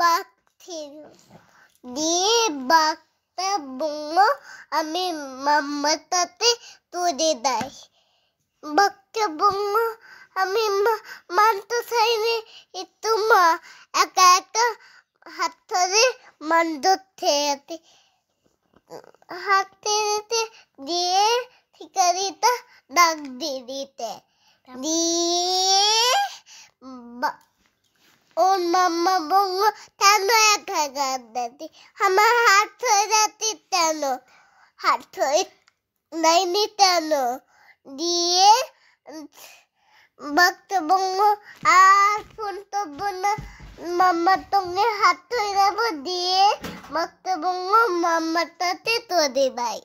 বাঘছিল দিয়ে বাকটা বোমা আমি মামাটাতে তুলে দেয় বাঘটা বোমা আমি মানতে চাইনি একটু মা একা একা হাত ধরে মান ধরতে হাত ধরে দিয়ে ঠিকারিটা ডাক দিয়ে দিতে দিয়ে ওর মাম্মা বলল কেন একা কান্দাতি আমার হাত ধরে যাতি কেন হাত ধরে নাইনি কেন দিয়ে বঙ্গ আর ফোন তো না মাম্মার সঙ্গে হাত ধরে যাবো দিয়ে বক্তব্য মাম্মার তাতে তোদের ভাই